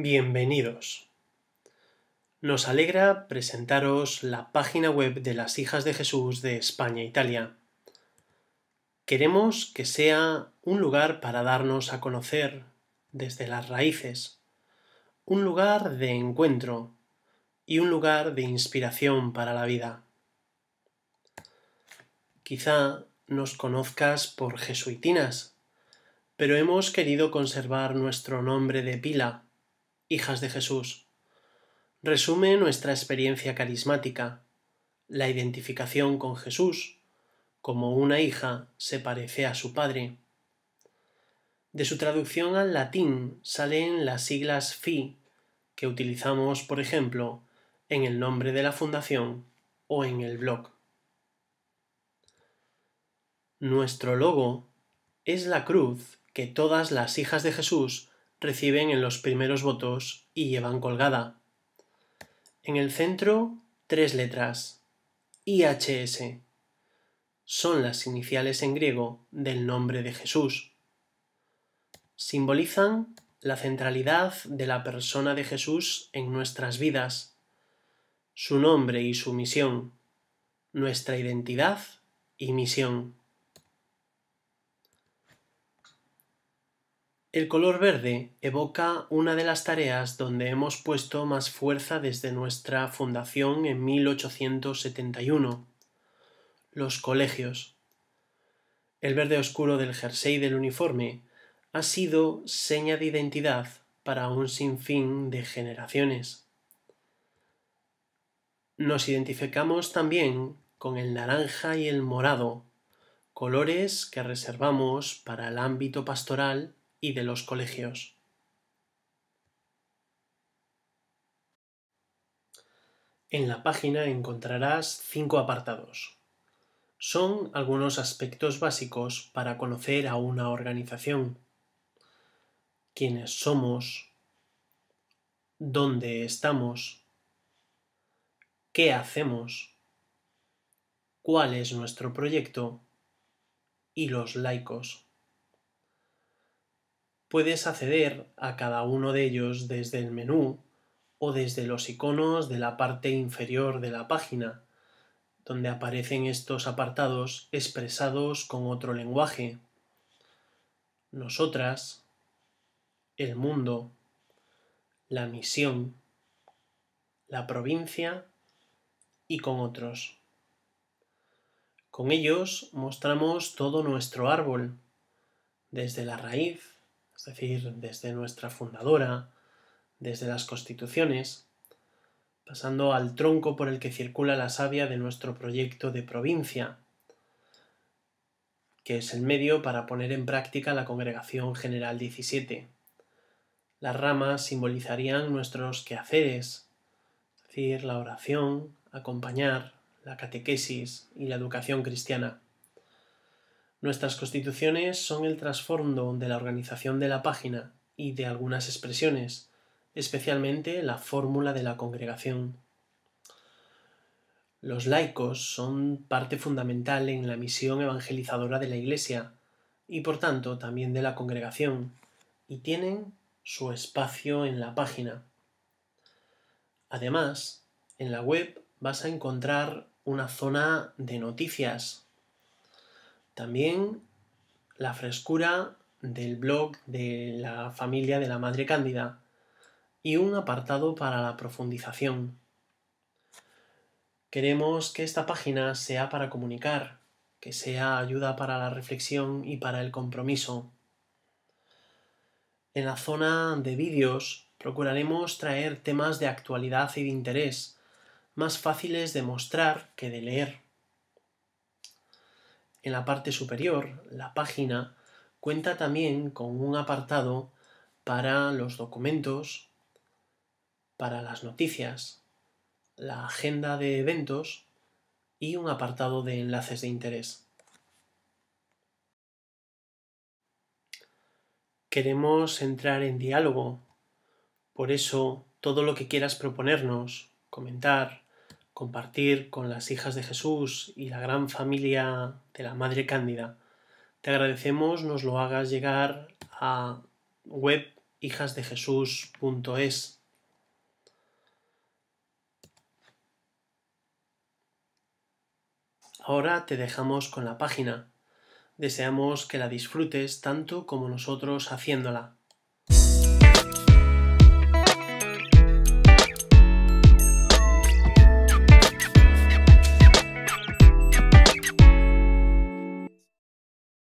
Bienvenidos. Nos alegra presentaros la página web de las Hijas de Jesús de España, Italia. Queremos que sea un lugar para darnos a conocer desde las raíces, un lugar de encuentro y un lugar de inspiración para la vida. Quizá nos conozcas por jesuitinas, pero hemos querido conservar nuestro nombre de pila hijas de Jesús, resume nuestra experiencia carismática. La identificación con Jesús, como una hija se parece a su padre. De su traducción al latín salen las siglas FI, que utilizamos, por ejemplo, en el nombre de la fundación o en el blog. Nuestro logo es la cruz que todas las hijas de Jesús reciben en los primeros votos y llevan colgada. En el centro, tres letras. IHS. Son las iniciales en griego del nombre de Jesús. Simbolizan la centralidad de la persona de Jesús en nuestras vidas, su nombre y su misión, nuestra identidad y misión. El color verde evoca una de las tareas donde hemos puesto más fuerza desde nuestra fundación en 1871, los colegios. El verde oscuro del jersey del uniforme ha sido seña de identidad para un sinfín de generaciones. Nos identificamos también con el naranja y el morado, colores que reservamos para el ámbito pastoral y de los colegios. En la página encontrarás cinco apartados. Son algunos aspectos básicos para conocer a una organización. Quiénes somos, dónde estamos, qué hacemos, cuál es nuestro proyecto y los laicos puedes acceder a cada uno de ellos desde el menú o desde los iconos de la parte inferior de la página, donde aparecen estos apartados expresados con otro lenguaje. Nosotras, el mundo, la misión, la provincia y con otros. Con ellos mostramos todo nuestro árbol, desde la raíz es decir, desde nuestra fundadora, desde las constituciones, pasando al tronco por el que circula la savia de nuestro proyecto de provincia, que es el medio para poner en práctica la Congregación General 17. Las ramas simbolizarían nuestros quehaceres, es decir, la oración, acompañar, la catequesis y la educación cristiana. Nuestras constituciones son el trasfondo de la organización de la página y de algunas expresiones, especialmente la fórmula de la congregación. Los laicos son parte fundamental en la misión evangelizadora de la Iglesia y por tanto también de la congregación, y tienen su espacio en la página. Además, en la web vas a encontrar una zona de noticias también la frescura del blog de la familia de la Madre Cándida y un apartado para la profundización. Queremos que esta página sea para comunicar, que sea ayuda para la reflexión y para el compromiso. En la zona de vídeos procuraremos traer temas de actualidad y de interés, más fáciles de mostrar que de leer. En la parte superior, la página cuenta también con un apartado para los documentos, para las noticias, la agenda de eventos y un apartado de enlaces de interés. Queremos entrar en diálogo, por eso todo lo que quieras proponernos, comentar, compartir con las hijas de Jesús y la gran familia de la Madre Cándida. Te agradecemos nos lo hagas llegar a web Ahora te dejamos con la página. Deseamos que la disfrutes tanto como nosotros haciéndola.